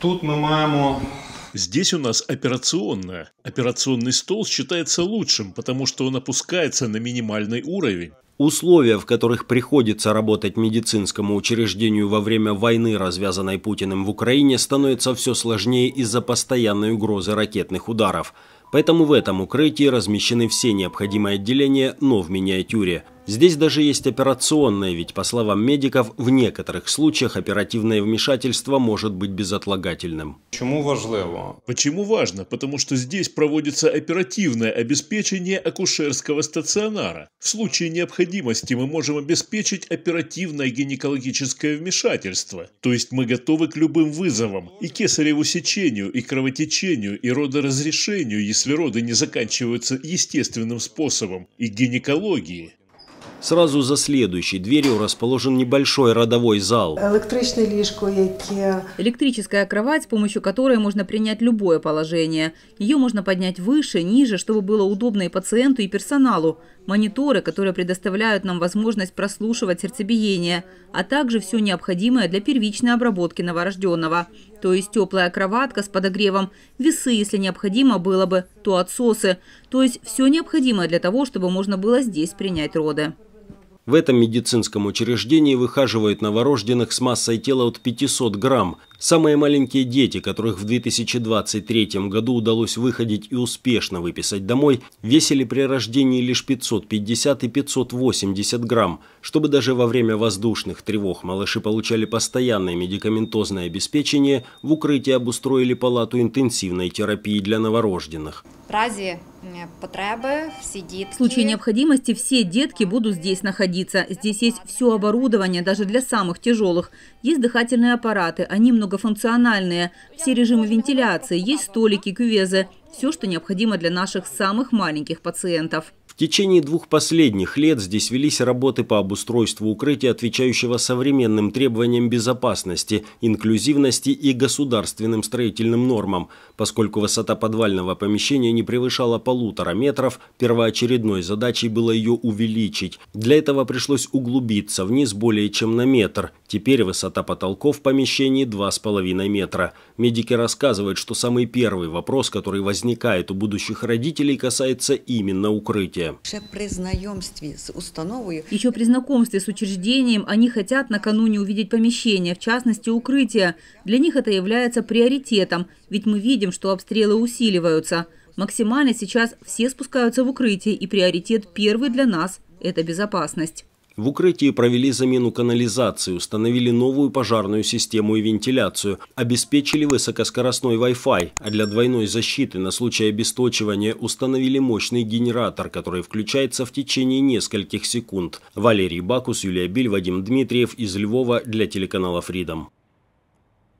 Тут ми маємо Здесь у нас операционная. Операционный стол считается лучшим, потому что он опускается на минимальный уровень. Условия, в которых приходится работать медицинскому учреждению во время войны, развязанной Путиным в Украине, становятся все сложнее из-за постоянной угрозы ракетных ударов. Поэтому в этом укрытии размещены все необходимые отделения, но в миниатюре – Здесь даже есть операционное, ведь, по словам медиков, в некоторых случаях оперативное вмешательство может быть безотлагательным. Чому важливо? Почему важно? Потому что здесь проводится оперативное обеспечение акушерского стационара. В случае необходимости мы можем обеспечить оперативное гинекологическое вмешательство. То есть мы готовы к любым вызовам. И кесареву сечению, и кровотечению, и родоразрешению, если роды не заканчиваются естественным способом, и гинекологии. Сразу за следующей дверью расположен небольшой родовой зал. Электрическая кровать, с помощью которой можно принять любое положение. Ее можно поднять выше, ниже, чтобы было удобно и пациенту, и персоналу. Мониторы, которые предоставляют нам возможность прослушивать сердцебиение, а также все необходимое для первичной обработки новорожденного. То есть теплая кроватка с подогревом, весы, если необходимо было бы, то отсосы. То есть все необходимое для того, чтобы можно было здесь принять роды. В этом медицинском учреждении выхаживают новорожденных с массой тела от 500 грамм. Самые маленькие дети, которых в 2023 году удалось выходить и успешно выписать домой, весили при рождении лишь 550 и 580 грамм. Чтобы даже во время воздушных тревог малыши получали постоянное медикаментозное обеспечение, в укрытии обустроили палату интенсивной терапии для новорожденных. В случае необходимости все детки будут здесь находиться. Здесь есть все оборудование, даже для самых тяжелых. Есть дыхательные аппараты, они многофункциональные. Все режимы вентиляции, есть столики, кювезы. Все, что необходимо для наших самых маленьких пациентов течение двух последних лет здесь велись работы по обустройству укрытия, отвечающего современным требованиям безопасности, инклюзивности и государственным строительным нормам, поскольку высота подвального помещения не превышала полутора метров, первоочередной задачей было ее увеличить. Для этого пришлось углубиться вниз более чем на метр. Теперь высота потолков в помещении 2,5 метра. Медики рассказывают, что самый первый вопрос, который возникает у будущих родителей, касается именно укрытия. Еще при знакомстве с учреждением они хотят накануне увидеть помещение, в частности укрытие. Для них это является приоритетом, ведь мы видим, что обстрелы усиливаются. Максимально сейчас все спускаются в укрытие, и приоритет первый для нас – это безопасность. В укрытии провели замену канализации, установили новую пожарную систему и вентиляцию, обеспечили высокоскоростной Wi-Fi, а для двойной защиты на случай обесточивания установили мощный генератор, который включается в течение нескольких секунд. Валерий Бакус, Юлия Биль, Вадим Дмитриев из Львова для телеканала Freedom.